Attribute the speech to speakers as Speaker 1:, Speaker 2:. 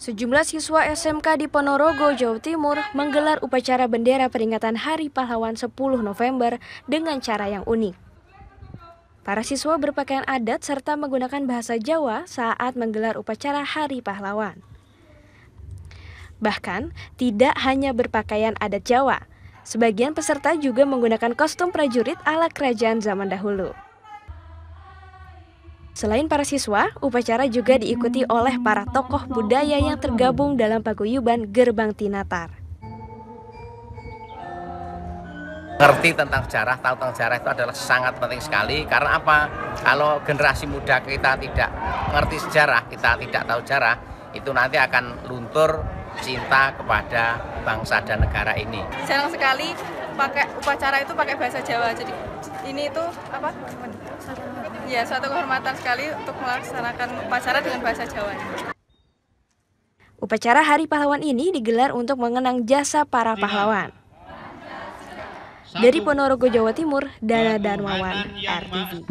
Speaker 1: Sejumlah siswa SMK di Ponorogo, Jawa Timur menggelar upacara bendera peringatan Hari Pahlawan 10 November dengan cara yang unik. Para siswa berpakaian adat serta menggunakan bahasa Jawa saat menggelar upacara Hari Pahlawan. Bahkan, tidak hanya berpakaian adat Jawa, sebagian peserta juga menggunakan kostum prajurit ala kerajaan zaman dahulu. Selain para siswa, upacara juga diikuti oleh para tokoh budaya yang tergabung dalam paguyuban Gerbang Tinatar.
Speaker 2: Ngerti tentang sejarah, tahu tentang sejarah itu adalah sangat penting sekali karena apa? Kalau generasi muda kita tidak ngerti sejarah, kita tidak tahu sejarah, itu nanti akan luntur cinta kepada bangsa dan negara ini.
Speaker 3: Jarang sekali pakai upacara itu pakai bahasa Jawa, jadi ini itu apa? Ya, suatu kehormatan sekali untuk melaksanakan upacara dengan bahasa Jawa.
Speaker 1: Upacara Hari Pahlawan ini digelar untuk mengenang jasa para pahlawan. Dari Ponorogo, Jawa Timur, Dara Darmawan,
Speaker 2: RTV.